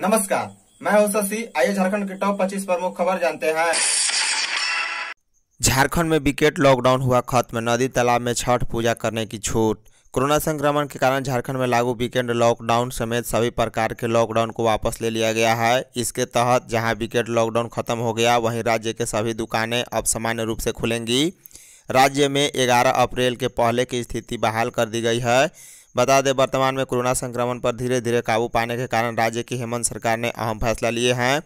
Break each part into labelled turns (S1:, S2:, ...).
S1: नमस्कार मैं हूं शशि आइए झारखंड के टॉप 25 प्रमुख खबर जानते हैं झारखंड में विकेट लॉकडाउन हुआ खत्म नदी तालाब में छठ पूजा करने की छूट कोरोना संक्रमण के कारण झारखंड में लागू वीकेंड लॉकडाउन समेत सभी प्रकार के लॉकडाउन को वापस ले लिया गया है इसके तहत जहां वीकेंड लॉकडाउन खत्म हो गया वहीं राज्य के सभी दुकानें अब सामान्य रूप से खुलेंगी राज्य में 11 अप्रैल के पहले की स्थिति बहाल कर दी गई है बता दें वर्तमान में कोरोना संक्रमण पर धीरे धीरे काबू पाने के कारण राज्य की हेमंत सरकार ने अहम फैसला लिए हैं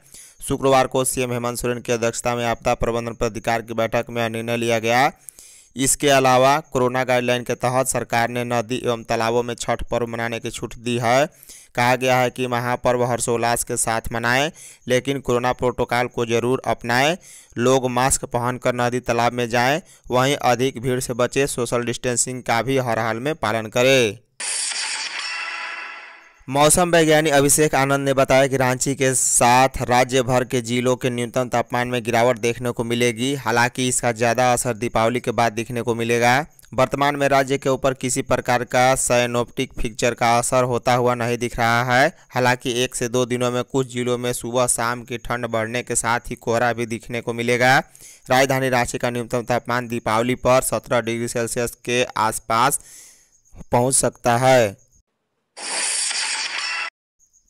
S1: शुक्रवार को सीएम हेमंत सोरेन की अध्यक्षता में आपदा प्रबंधन प्राधिकार की बैठक में निर्णय लिया गया इसके अलावा कोरोना गाइडलाइन के तहत सरकार ने नदी एवं तालाबों में छठ पर्व मनाने की छूट दी है कहा गया है कि महापर्व हर्षोल्लास के साथ मनाएं लेकिन कोरोना प्रोटोकॉल को जरूर अपनाएं लोग मास्क पहनकर नदी तालाब में जाएं वहीं अधिक भीड़ से बचें सोशल डिस्टेंसिंग का भी हर हाल में पालन करें मौसम वैज्ञानिक अभिषेक आनंद ने बताया कि रांची के साथ राज्य भर के जिलों के न्यूनतम तापमान में गिरावट देखने को मिलेगी हालांकि इसका ज़्यादा असर दीपावली के बाद दिखने को मिलेगा वर्तमान में राज्य के ऊपर किसी प्रकार का साइनोप्टिक फिक्चर का असर होता हुआ नहीं दिख रहा है हालांकि एक से दो दिनों में कुछ जिलों में सुबह शाम की ठंड बढ़ने के साथ ही कोहरा भी दिखने को मिलेगा राजधानी रांची का न्यूनतम तापमान दीपावली पर सत्रह डिग्री सेल्सियस के आसपास पहुँच सकता है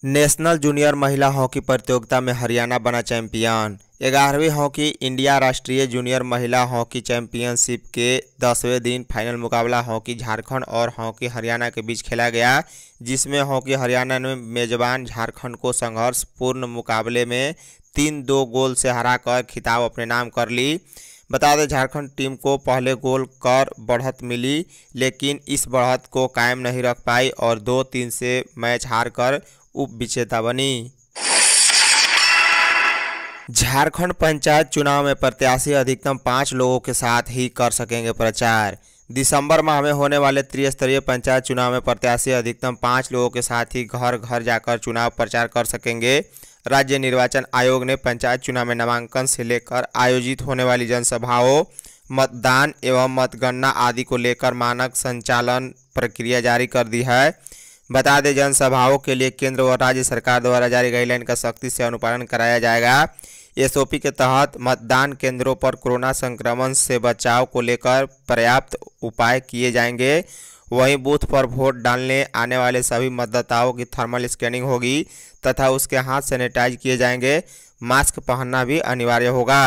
S1: नेशनल जूनियर महिला हॉकी प्रतियोगिता में हरियाणा बना चैंपियन ग्यारहवीं हॉकी इंडिया राष्ट्रीय जूनियर महिला हॉकी चैंपियनशिप के दसवें दिन फाइनल मुकाबला हॉकी झारखंड और हॉकी हरियाणा के बीच खेला गया जिसमें हॉकी हरियाणा ने मेजबान झारखंड को संघर्षपूर्ण मुकाबले में तीन दो गोल से हराकर खिताब अपने नाम कर ली बता दें झारखंड टीम को पहले गोल कर बढ़त मिली लेकिन इस बढ़त को कायम नहीं रख पाई और दो तीन से मैच हार कर उप बनी झारखंड पंचायत चुनाव में प्रत्याशी अधिकतम पाँच लोगों के साथ ही कर सकेंगे प्रचार दिसंबर माह में होने वाले त्रिस्तरीय पंचायत चुनाव में प्रत्याशी अधिकतम पाँच लोगों के साथ ही घर घर जाकर चुनाव प्रचार कर सकेंगे राज्य निर्वाचन आयोग ने पंचायत चुनाव में नामांकन से लेकर आयोजित होने वाली जनसभाओं मतदान एवं मतगणना आदि को लेकर मानक संचालन प्रक्रिया जारी कर दी है बता दें जनसभाओं के लिए केंद्र और राज्य सरकार द्वारा जारी गाइडलाइन का सख्ती से अनुपालन कराया जाएगा एसओपी के तहत मतदान केंद्रों पर कोरोना संक्रमण से बचाव को लेकर पर्याप्त उपाय किए जाएंगे वहीं बूथ पर वोट डालने आने वाले सभी मतदाताओं की थर्मल स्कैनिंग होगी तथा उसके हाथ सैनिटाइज किए जाएंगे मास्क पहनना भी अनिवार्य होगा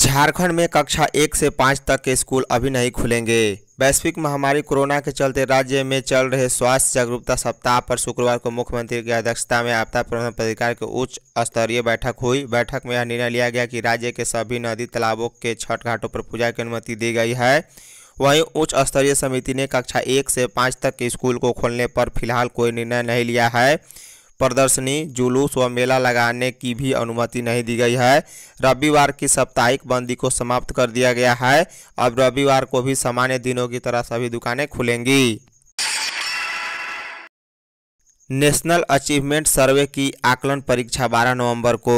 S1: झारखंड में कक्षा एक से पाँच तक के स्कूल अभी नहीं खुलेंगे वैश्विक महामारी कोरोना के चलते राज्य में चल रहे स्वास्थ्य जागरूकता सप्ताह पर शुक्रवार को मुख्यमंत्री की अध्यक्षता में आपदा प्रबंधन प्राधिकार की उच्च स्तरीय बैठक हुई बैठक में यह निर्णय लिया गया कि राज्य के सभी नदी तालाबों के छठ घाटों पर पूजा की अनुमति दी गई है वहीं उच्च स्तरीय समिति ने कक्षा एक से पाँच तक के स्कूल को खोलने पर फिलहाल कोई निर्णय नहीं लिया है प्रदर्शनी जुलूस व मेला लगाने की भी अनुमति नहीं दी गई है रविवार की साप्ताहिक बंदी को समाप्त कर दिया गया है अब रविवार को भी सामान्य दिनों की तरह सभी दुकानें खुलेंगी नेशनल अचीवमेंट सर्वे की आकलन परीक्षा 12 नवंबर को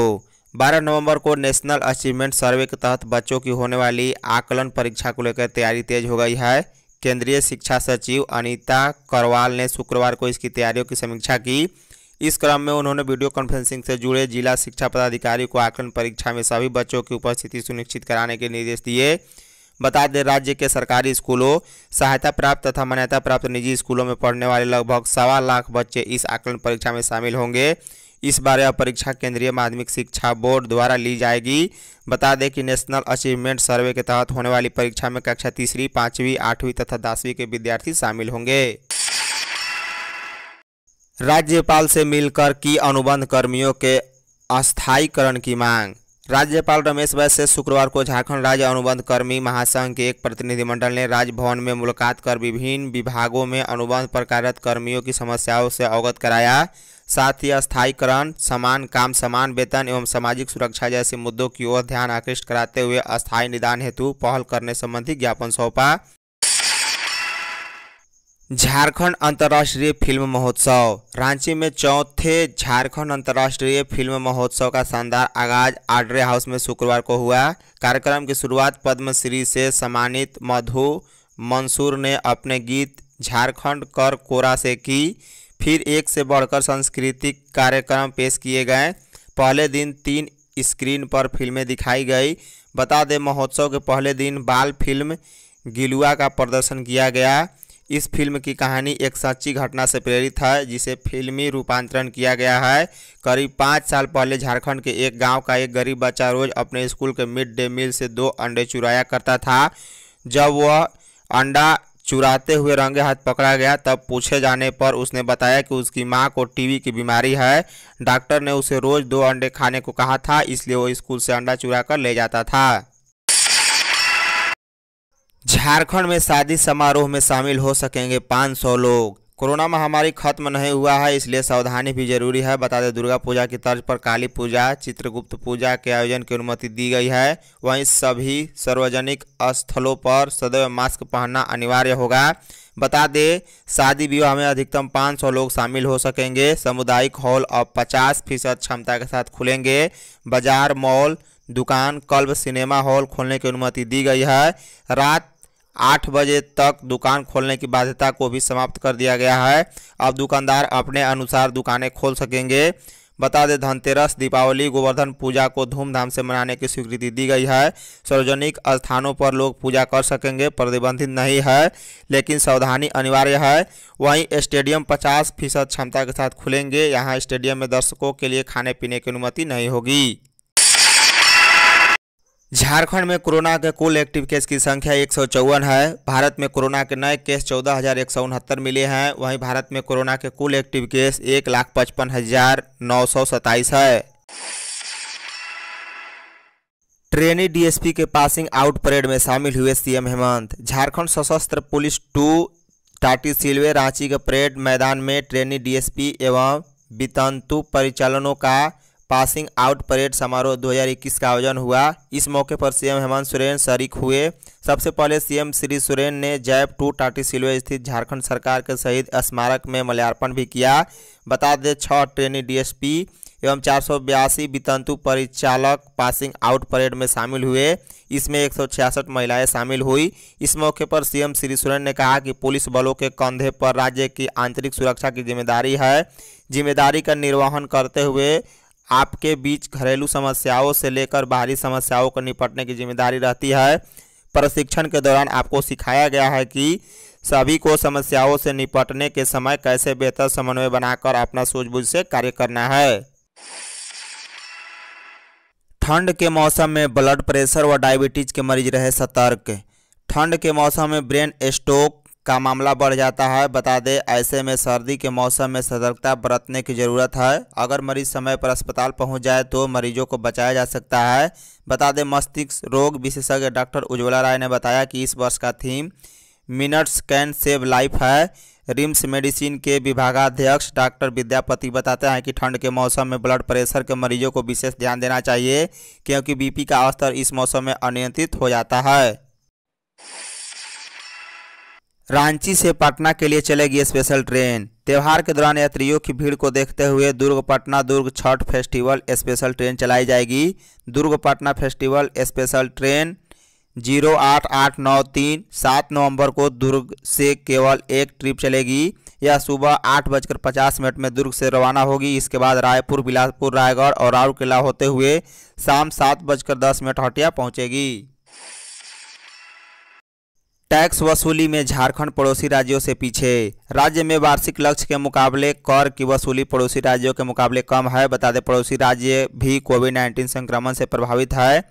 S1: 12 नवंबर को नेशनल अचीवमेंट सर्वे के तहत बच्चों की होने वाली आकलन परीक्षा को लेकर तैयारी तेज हो गई है केंद्रीय शिक्षा सचिव अनीता करवाल ने शुक्रवार को इसकी तैयारियों की समीक्षा की इस क्रम में उन्होंने वीडियो कॉन्फ्रेंसिंग से जुड़े जिला शिक्षा पदाधिकारी को आकलन परीक्षा में सभी बच्चों की उपस्थिति सुनिश्चित कराने के निर्देश दिए बता दें राज्य के सरकारी स्कूलों सहायता प्राप्त तथा मान्यता प्राप्त निजी स्कूलों में पढ़ने वाले लगभग सवा लाख बच्चे इस आकलन परीक्षा में शामिल होंगे इस बारे में परीक्षा केंद्रीय माध्यमिक शिक्षा बोर्ड द्वारा ली जाएगी बता दें कि नेशनल अचीवमेंट सर्वे के तहत होने वाली परीक्षा में कक्षा तीसरी पाँचवीं आठवीं तथा दसवीं के विद्यार्थी शामिल होंगे राज्यपाल से मिलकर की अनुबंध कर्मियों के अस्थायीकरण की मांग राज्यपाल रमेश वैश्य शुक्रवार को झारखंड राज्य अनुबंध कर्मी महासंघ के एक प्रतिनिधिमंडल ने राजभवन में मुलाकात कर विभिन्न विभागों में अनुबंध पर कार्यरत कर्मियों की समस्याओं से अवगत कराया साथ ही अस्थायीकरण समान काम समान वेतन एवं सामाजिक सुरक्षा जैसे मुद्दों की ओर ध्यान आकृष्ट कराते हुए अस्थायी निदान हेतु पहल करने संबंधी ज्ञापन सौंपा झारखंड अंतर्राष्ट्रीय फिल्म महोत्सव रांची में चौथे झारखंड अंतर्राष्ट्रीय फिल्म महोत्सव का शानदार आगाज आड्रे हाउस में शुक्रवार को हुआ कार्यक्रम की शुरुआत पद्मश्री से सम्मानित मधु मंसूर ने अपने गीत झारखंड कर कोरा से की फिर एक से बढ़कर सांस्कृतिक कार्यक्रम पेश किए गए पहले दिन तीन स्क्रीन पर फिल्में दिखाई गई बता दें महोत्सव के पहले दिन बाल फिल्म गिलुआ का प्रदर्शन किया गया इस फिल्म की कहानी एक सच्ची घटना से प्रेरित है जिसे फिल्मी रूपांतरण किया गया है करीब पाँच साल पहले झारखंड के एक गांव का एक गरीब बच्चा रोज अपने स्कूल के मिड डे मील से दो अंडे चुराया करता था जब वह अंडा चुराते हुए रंगे हाथ पकड़ा गया तब पूछे जाने पर उसने बताया कि उसकी मां को टीवी की बीमारी है डॉक्टर ने उसे रोज़ दो अंडे खाने को कहा था इसलिए वो स्कूल से अंडा चुरा कर ले जाता था झारखंड में शादी समारोह में शामिल हो सकेंगे 500 लोग कोरोना महामारी खत्म नहीं हुआ है इसलिए सावधानी भी जरूरी है बता दें दुर्गा पूजा की तर्ज पर काली पूजा चित्रगुप्त पूजा के आयोजन की अनुमति दी गई है वहीं सभी सार्वजनिक स्थलों पर सदैव मास्क पहनना अनिवार्य होगा बता दें शादी विवाह में अधिकतम 500 लोग शामिल हो सकेंगे सामुदायिक हॉल अब 50 फीसद क्षमता के साथ खुलेंगे बाजार मॉल दुकान कल्ब सिनेमा हॉल खोलने की अनुमति दी गई है रात आठ बजे तक दुकान खोलने की बाध्यता को भी समाप्त कर दिया गया है अब दुकानदार अपने अनुसार दुकानें खोल सकेंगे बता दें धनतेरस दीपावली गोवर्धन पूजा को धूमधाम से मनाने की स्वीकृति दी गई है सार्वजनिक स्थानों पर लोग पूजा कर सकेंगे प्रतिबंधित नहीं है लेकिन सावधानी अनिवार्य है वहीं स्टेडियम 50 फीसद क्षमता के साथ खुलेंगे यहां स्टेडियम में दर्शकों के लिए खाने पीने की अनुमति नहीं होगी झारखंड में कोरोना के कुल एक्टिव केस की संख्या एक है भारत में कोरोना के नए केस चौदह हज़ार एक सौ उनहत्तर मिले हैं वहीं भारत में कोरोना के कुल एक्टिव केस एक लाख पचपन हज़ार नौ सौ सत्ताईस है ट्रेनी डीएसपी के पासिंग आउट परेड में शामिल हुए सीएम हेमंत झारखंड सशस्त्र पुलिस टू टाटी सिलवे रांची के परेड मैदान में ट्रेनी डीएसपी एवं वितंतु परिचालनों का पासिंग आउट परेड समारोह 2021 का आयोजन हुआ इस मौके पर सीएम हेमंत सोरेन शरीक हुए सबसे पहले सीएम श्री सोरेन ने जैप टू टाटी सिलवे स्थित झारखंड सरकार के शहीद स्मारक में मल्यार्पण भी किया बता दें छः ट्रेनी डीएसपी एवं चार सौ बयासी वितंतु परिचालक पासिंग आउट परेड में शामिल हुए इसमें एक सौ छियासठ महिलाएं शामिल हुई इस मौके पर सीएम श्री सोरेन ने कहा कि पुलिस बलों के कंधे पर राज्य की आंतरिक सुरक्षा की जिम्मेदारी है जिम्मेदारी का निर्वहन करते हुए आपके बीच घरेलू समस्याओं से लेकर बाहरी समस्याओं को निपटने की जिम्मेदारी रहती है प्रशिक्षण के दौरान आपको सिखाया गया है कि सभी को समस्याओं से निपटने के समय कैसे बेहतर समन्वय बनाकर अपना सूझबूझ से कार्य करना है ठंड के मौसम में ब्लड प्रेशर व डायबिटीज के मरीज रहे सतर्क ठंड के मौसम में ब्रेन स्ट्रोक का मामला बढ़ जाता है बता दें ऐसे में सर्दी के मौसम में सतर्कता बरतने की ज़रूरत है अगर मरीज समय पर अस्पताल पहुंच जाए तो मरीजों को बचाया जा सकता है बता दें मस्तिष्क रोग विशेषज्ञ डॉक्टर उज्ज्वला राय ने बताया कि इस वर्ष का theme minutes can save life है रिम्स मेडिसिन के विभागाध्यक्ष डॉक्टर विद्यापति बताते हैं कि ठंड के मौसम में ब्लड प्रेशर के मरीजों को विशेष ध्यान देना चाहिए क्योंकि बीपी का स्तर इस मौसम में अनियंत्रित हो जाता है रांची से पटना के लिए चलेगी स्पेशल ट्रेन त्यौहार के दौरान यात्रियों की भीड़ को देखते हुए Durg Patna Durg Chhath festival special train चलाई जाएगी Durg Patna festival special train zero आठ आठ नौ तीन सात नवंबर को दुर्ग से केवल एक ट्रिप चलेगी यह सुबह आठ बजकर पचास मिनट में दुर्ग से रवाना होगी इसके बाद रायपुर बिलासपुर रायगढ़ और राउरकेला होते हुए शाम सात बजकर दस मिनट हटिया पहुँचेगी टैक्स वसूली में झारखंड पड़ोसी राज्यों से पीछे राज्य में वार्षिक लक्ष्य के मुकाबले कर की वसूली पड़ोसी राज्यों के मुकाबले कम है बता दें पड़ोसी राज्य भी कोविड नाइन्टीन संक्रमण से प्रभावित है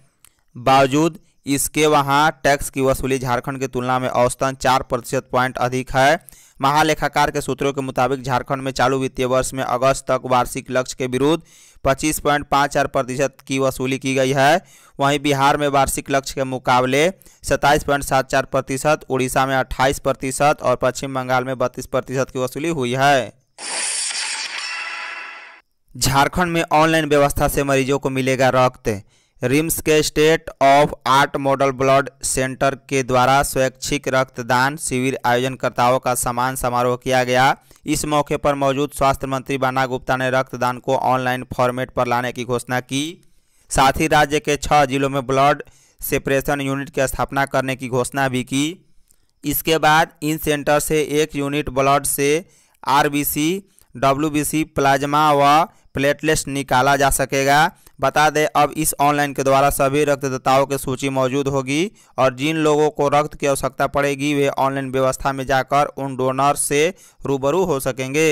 S1: बावजूद इसके वहां टैक्स की वसूली झारखंड की तुलना में औसतन चार प्रतिशत पॉइंट अधिक है महालेखाकार के सूत्रों के मुताबिक झारखंड में चालू वित्तीय वर्ष में अगस्त तक वार्षिक लक्ष्य के विरुद्ध पच्चीस पॉइंट पाँच चार प्रतिशत की वसूली की गई है वहीं बिहार में वार्षिक लक्ष्य के मुकाबले सत्ताईस पॉइंट सात चार प्रतिशत उड़ीसा में अट्ठाईस प्रतिशत और पश्चिम बंगाल में बत्तीस प्रतिशत की वसूली हुई है झारखंड में ऑनलाइन व्यवस्था से मरीजों को मिलेगा रक्त रिम्स के state of art model blood centre के द्वारा स्वैच्छिक रक्तदान शिविर आयोजनकर्ताओं का समान समारोह किया गया इस मौके पर मौजूद स्वास्थ्य मंत्री बाना गुप्ता ने रक्तदान को ऑनलाइन फॉर्मेट पर लाने की घोषणा की साथ ही राज्य के छः जिलों में ब्लड सेपरेशन यूनिट की स्थापना करने की घोषणा भी की इसके बाद इन सेंटर से एक यूनिट ब्लड से आरबीसी डब्ल्यूबीसी प्लाज्मा व प्लेटलेट्स निकाला जा सकेगा बता दें अब इस ऑनलाइन के द्वारा सभी रक्तदाताओं की सूची मौजूद होगी और जिन लोगों को रक्त की आवश्यकता पड़ेगी वे ऑनलाइन व्यवस्था में जाकर उन डोनर से रूबरू हो सकेंगे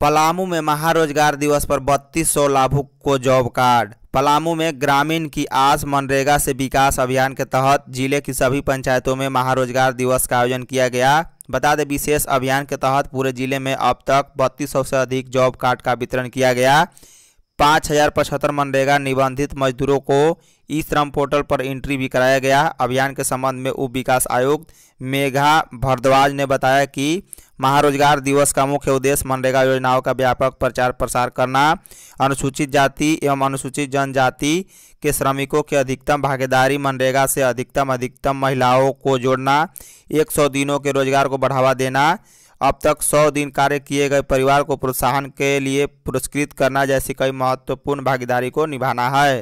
S1: पलामू में महारोजगार दिवस पर बत्तीस सौ लाभुक को जॉब कार्ड पलामू में ग्रामीण की आस मनरेगा से विकास अभियान के तहत जिले की सभी पंचायतों में महारोजगार दिवस का आयोजन किया गया बता दें विशेष अभियान के तहत पूरे जिले में अब तक बत्तीस सौ से अधिक जॉब कार्ड का वितरण किया गया पाँच हजार पचहत्तर मनरेगा निबंधित मजदूरों को ई श्रम पोर्टल पर एंट्री भी कराया गया अभियान के संबंध में उप विकास आयुक्त मेघा भरद्वाज ने बताया कि महारोजगार दिवस का मुख्य उद्देश्य मनरेगा योजनाओं का व्यापक प्रचार प्रसार करना अनुसूचित जाति एवं अनुसूचित जनजाति के श्रमिकों की अधिकतम भागीदारी मनरेगा से अधिकतम अधिकतम महिलाओं को जोड़ना एक दिनों के रोजगार को बढ़ावा देना अब तक सौ दिन कार्य किए गए परिवार को प्रोत्साहन के लिए पुरस्कृत करना जैसी कई महत्वपूर्ण भागीदारी को निभाना है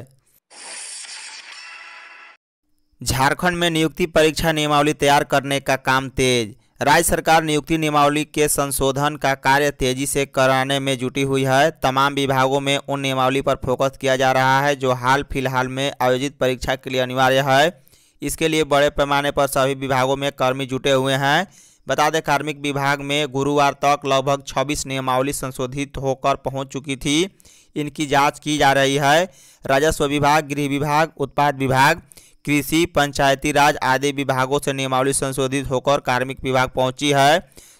S1: झारखंड में नियुक्ति परीक्षा नियमावली तैयार करने का काम तेज राज्य सरकार नियुक्ति नियमावली के संशोधन का कार्य तेजी से कराने में जुटी हुई है तमाम विभागों में उन नियमावली पर फोकस किया जा रहा है जो हाल फिलहाल में आयोजित परीक्षा के लिए अनिवार्य है इसके लिए बड़े पैमाने पर सभी विभागों में कर्मी जुटे हुए हैं बता दें कार्मिक विभाग में गुरुवार तक लगभग 26 नियमावली संशोधित होकर पहुंच चुकी थी इनकी जांच की जा रही है राजस्व विभाग गृह विभाग उत्पाद विभाग कृषि पंचायती राज आदि विभागों से नियमावली संशोधित होकर कार्मिक विभाग पहुंची है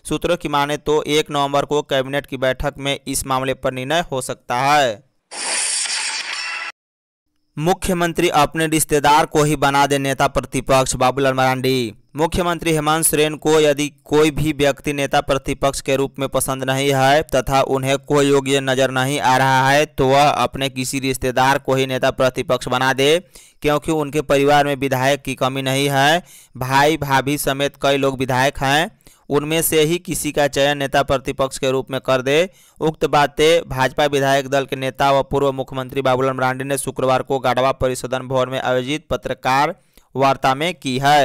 S1: सूत्रों की माने तो एक नवंबर को कैबिनेट की बैठक में इस मामले पर निर्णय हो सकता है मुख्यमंत्री अपने रिश्तेदार को ही बना दे नेता प्रतिपक्ष बाबूलाल मरांडी मुख्यमंत्री हेमंत सोरेन को यदि कोई भी व्यक्ति नेता प्रतिपक्ष के रूप में पसंद नहीं है तथा उन्हें कोई योग्य नज़र नहीं आ रहा है तो वह अपने किसी रिश्तेदार को ही नेता प्रतिपक्ष बना दे क्योंकि उनके परिवार में विधायक की कमी नहीं है भाई भाभी समेत कई लोग विधायक हैं उनमें से ही किसी का चयन नेता प्रतिपक्ष के रूप में कर दे उक्त बातें भाजपा विधायक दल के नेता व पूर्व मुख्यमंत्री बाबूलाल मरांडी ने शुक्रवार को गाढ़वा परिसदन भवन में आयोजित पत्रकार वार्ता में की है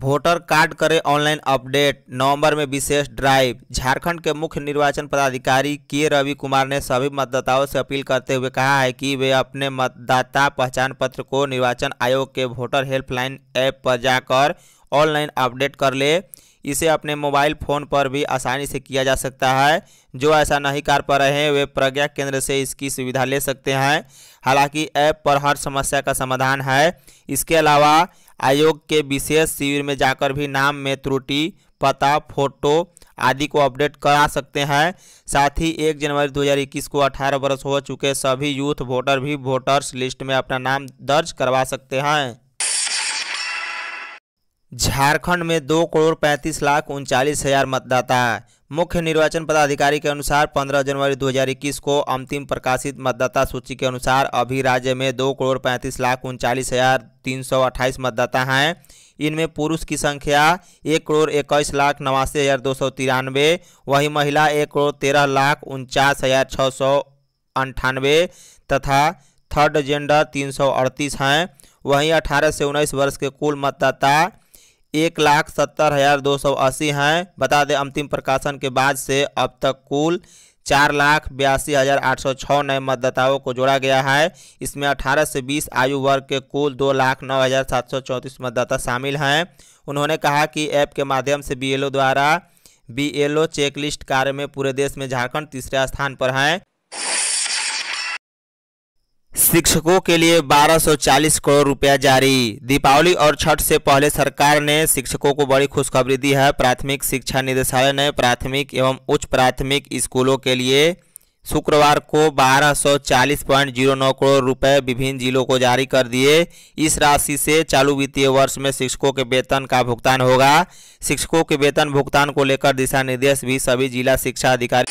S1: वोटर कार्ड करें ऑनलाइन अपडेट नवंबर में विशेष ड्राइव झारखंड के मुख्य निर्वाचन पदाधिकारी के रवि कुमार ने सभी मतदाताओं से अपील करते हुए कहा है कि वे अपने मतदाता पहचान पत्र को निर्वाचन आयोग के वोटर हेल्पलाइन ऐप पर जाकर ऑनलाइन अपडेट कर ले इसे अपने मोबाइल फ़ोन पर भी आसानी से किया जा सकता है जो ऐसा नहीं कर पा रहे हैं वे प्रज्ञा केंद्र से इसकी सुविधा ले सकते हैं हालांकि ऐप पर हर समस्या का समाधान है इसके अलावा आयोग के विशेष शिविर में जाकर भी नाम में त्रुटि पता फोटो आदि को अपडेट करा सकते हैं साथ ही 1 जनवरी 2021 को 18 वर्ष हो चुके सभी यूथ वोटर भी वोटर्स लिस्ट में अपना नाम दर्ज करवा सकते हैं झारखंड में दो करोड़ पैंतीस लाख उनचालीस हज़ार मतदाता मुख्य निर्वाचन पदाधिकारी के अनुसार 15 जनवरी 2021 को अंतिम प्रकाशित मतदाता सूची के अनुसार अभी राज्य में दो करोड़ पैंतीस लाख उनचालीस हज़ार तीन सौ अट्ठाईस मतदाता हैं इनमें पुरुष की संख्या एक करोड़ इक्कीस लाख नवासी हज़ार दो सौ तिरानवे वहीं महिला एक करोड़ तेरह लाख उनचास हज़ार छः सौ अंठानवे तथा थर्ड जेंडर तीन सौ अड़तीस हैं वहीं अठारह से उन्नीस वर्ष के कुल मतदाता एक लाख सत्तर हज़ार दो सौ अस्सी हैं बता दें अंतिम प्रकाशन के बाद से अब तक कुल चार लाख बयासी हज़ार आठ सौ छः नए मतदाताओं को जोड़ा गया है इसमें अठारह से बीस आयु वर्ग के कुल दो लाख नौ हज़ार सात सौ चौंतीस मतदाता शामिल हैं उन्होंने कहा कि ऐप के माध्यम से बी द्वारा बीएलओ चेकलिस्ट कार्य में पूरे देश में झारखंड तीसरे स्थान पर हैं शिक्षकों के लिए 1240 करोड़ रुपया जारी दीपावली और छठ से पहले सरकार ने शिक्षकों को बड़ी खुशखबरी दी है प्राथमिक शिक्षा निदेशालय ने प्राथमिक एवं उच्च प्राथमिक स्कूलों के लिए शुक्रवार को 1240.09 करोड़ रुपए विभिन्न जिलों को जारी कर दिए इस राशि से चालू वित्तीय वर्ष में शिक्षकों के वेतन का भुगतान होगा शिक्षकों के वेतन भुगतान को लेकर दिशा निर्देश भी सभी जिला शिक्षा अधिकारी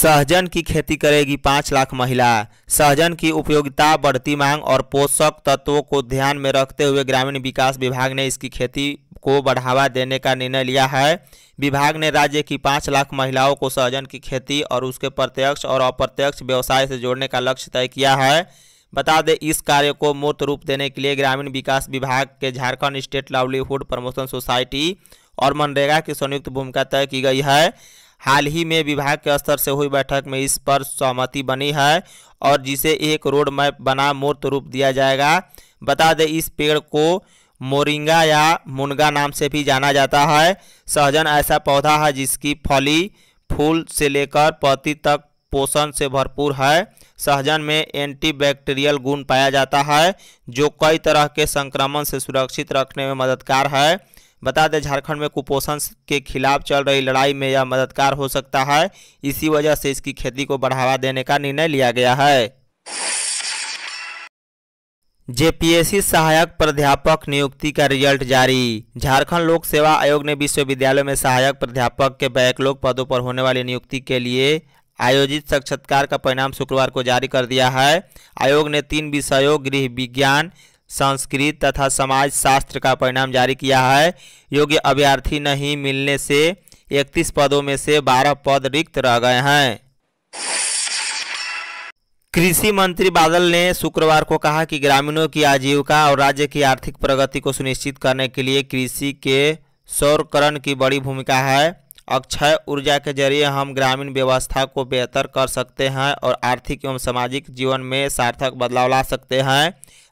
S1: सहजन की खेती करेगी पाँच लाख महिला सहजन की उपयोगिता बढ़ती मांग और पोषक तत्वों को ध्यान में रखते हुए ग्रामीण विकास विभाग ने इसकी खेती को बढ़ावा देने का निर्णय लिया है विभाग ने राज्य की पाँच लाख महिलाओं को सहजन की खेती और उसके प्रत्यक्ष और अप्रत्यक्ष व्यवसाय से जोड़ने का लक्ष्य तय किया है बता दें इस कार्य को मूर्त रूप देने के लिए ग्रामीण विकास विभाग के Jharkhand state livelihood promotion society और मनरेगा की संयुक्त भूमिका तय की गई है हाल ही में विभाग के स्तर से हुई बैठक में इस पर सहमति बनी है और जिसे एक रोड मैप बना मूर्त रूप दिया जाएगा बता दें इस पेड़ को मोरिंगा या मुनगा नाम से भी जाना जाता है सहजन ऐसा पौधा है जिसकी फली फूल से लेकर पत्ती तक पोषण से भरपूर है सहजन में एंटीबैक्टीरियल गुण पाया जाता है जो कई तरह के संक्रमण से सुरक्षित रखने में मददगार है बता दें झारखंड में कुपोषण के खिलाफ चल रही लड़ाई में यह मददगार हो सकता है इसी वजह से इसकी खेती को बढ़ावा देने का निर्णय लिया गया है जेपीएससी सहायक प्राध्यापक नियुक्ति का रिजल्ट जारी झारखंड लोक सेवा आयोग ने विश्वविद्यालय में सहायक प्राध्यापक के बैकलॉग पदों पर होने वाली नियुक्ति के लिए आयोजित साक्षात्कार का परिणाम शुक्रवार को जारी कर दिया है आयोग ने तीन विषयों गृह विज्ञान संस्कृत तथा समाज शास्त्र का परिणाम जारी किया है योग्य अभ्यर्थी नहीं मिलने से इकतीस पदों में से बारह पद रिक्त रह गए हैं कृषि मंत्री बादल ने शुक्रवार को कहा कि ग्रामीणों की आजीविका और राज्य की आर्थिक प्रगति को सुनिश्चित करने के लिए कृषि के सौरकरण की बड़ी भूमिका है अक्षय ऊर्जा के जरिए हम ग्रामीण व्यवस्था को बेहतर कर सकते हैं और आर्थिक एवं सामाजिक जीवन में सार्थक बदलाव ला सकते हैं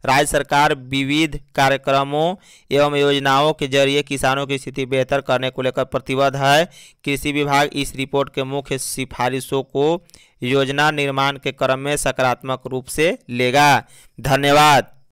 S1: राज्य सरकार विविध कार्यक्रमों एवं योजनाओं के जरिए किसानों की स्थिति बेहतर करने को लेकर प्रतिबद्ध है कृषि विभाग इस रिपोर्ट के मुख्य सिफारिशों को योजना निर्माण के क्रम में सकारात्मक रूप से लेगा धन्यवाद